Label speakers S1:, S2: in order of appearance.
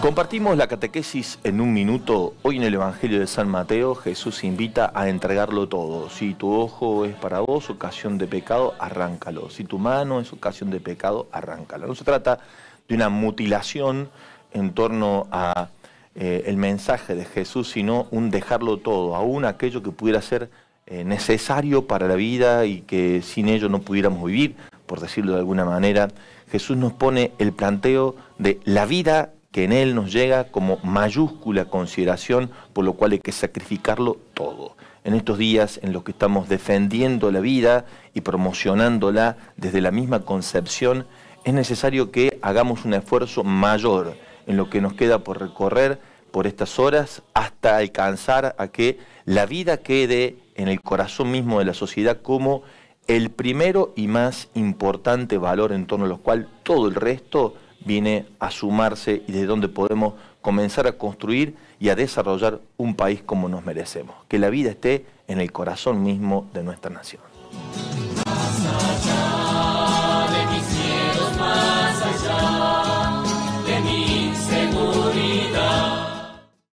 S1: Compartimos la catequesis en un minuto. Hoy en el Evangelio de San Mateo Jesús invita a entregarlo todo. Si tu ojo es para vos ocasión de pecado, arráncalo. Si tu mano es ocasión de pecado, arráncalo. No se trata de una mutilación en torno a eh, el mensaje de Jesús, sino un dejarlo todo, aún aquello que pudiera ser eh, necesario para la vida y que sin ello no pudiéramos vivir, por decirlo de alguna manera. Jesús nos pone el planteo de la vida que en Él nos llega como mayúscula consideración, por lo cual hay que sacrificarlo todo. En estos días en los que estamos defendiendo la vida y promocionándola desde la misma concepción, es necesario que hagamos un esfuerzo mayor en lo que nos queda por recorrer por estas horas hasta alcanzar a que la vida quede en el corazón mismo de la sociedad como el primero y más importante valor en torno a lo cual todo el resto viene a sumarse y de donde podemos comenzar a construir y a desarrollar un país como nos merecemos. Que la vida esté en el corazón mismo de nuestra nación.